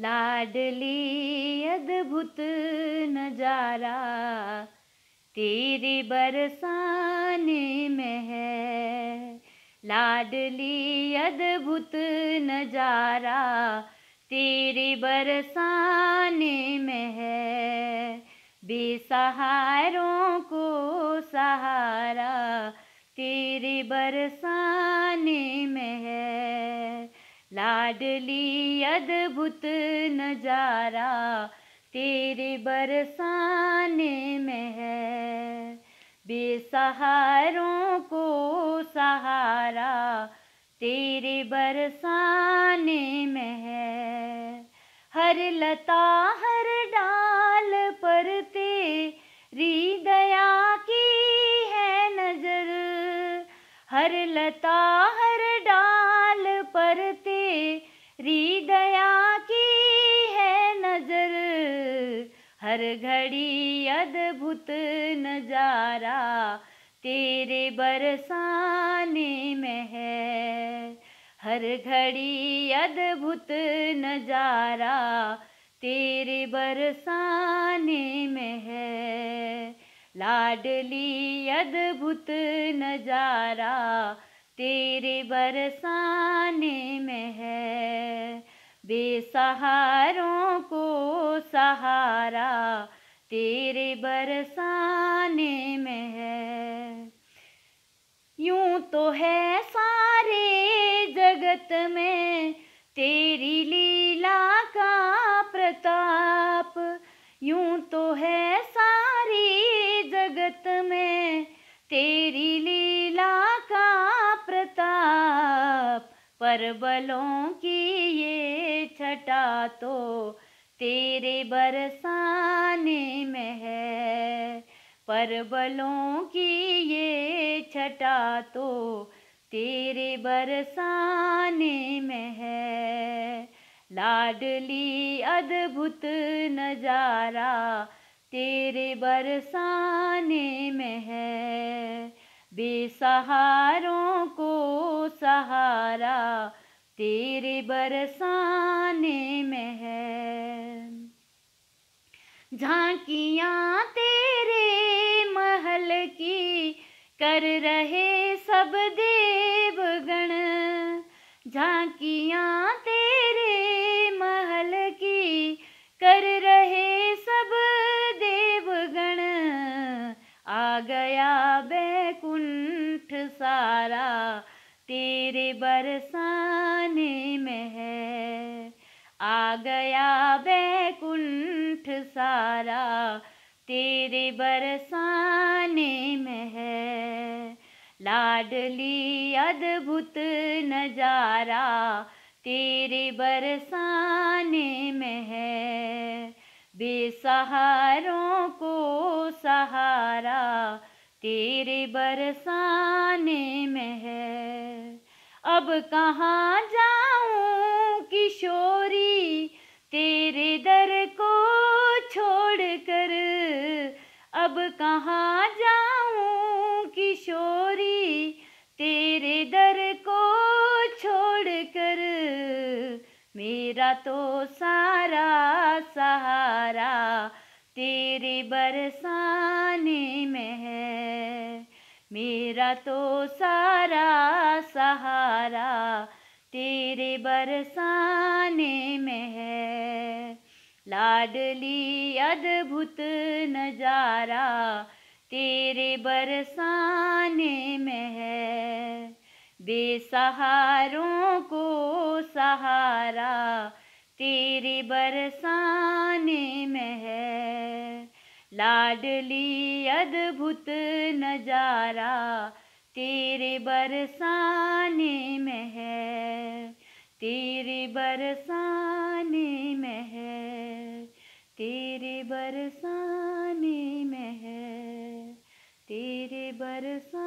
लाडली अद्भुत नजारा तेरी बरसाने में है लाडली अद्भुत नजारा तेरी बरसाने में है बेसहारों को सहारा तेरी बरसाने में है लाडली अद्भुत नज़ारा तेरे बरसाने में है बेसहारों को सहारा तेरे बरसाने में है हर लता हर डाल पर तेरी दया की है नज़र हर लता हर हर घड़ी अद्भुत नजारा तेरे बरसाने में है हर घड़ी अद्भुत नजारा तेरे बरसाने में है लाडली अद्भुत नजारा तेरे बरसाने में है बेसहारों को सहारा तेरे बरसाने में है यूं तो है सारे जगत में तेरी लीला का प्रताप यूं तो है सारी जगत में तेरी लीला का प्रताप परबलों की ये छटा तो तेरे बरसाने में है परबलों की ये छटा तो तेरे बरसाने में है लाडली अद्भुत नजारा तेरे बरसाने में है बेसहारों को सहारा तेरे बरसाने में है झांकियाँ तेरे महल की कर रहे सब देवगण झांकिया तेरे महल की कर रहे सब देवगण आ गया बैकुंठ सारा तेरे बरसाने में है आ गया बैकुंठ सारा तेरे बरसाने में है लाडली अद्भुत नजारा तेरे बरसाने में है बेसहारों को सहारा तेरे बरसाने में है अब कहाँ जाऊँ किशोरी तेरे दर को छोड़ कर अब कहाँ जाऊँ किशोरी तेरे दर को छोड़ कर मेरा तो सारा सहारा तेरे बरसाने में है मेरा तो सारा सहारा तेरे बरसाने में है लाडली अद्भुत नजारा तेरे बरसाने में है बेसहारों को सहारा तेरे बरसाने में है लाडली अद्भुत नजारा तेरे बरसाने में है तेरे बरसाने में है तेरे बरसाने में है तेरे बरसा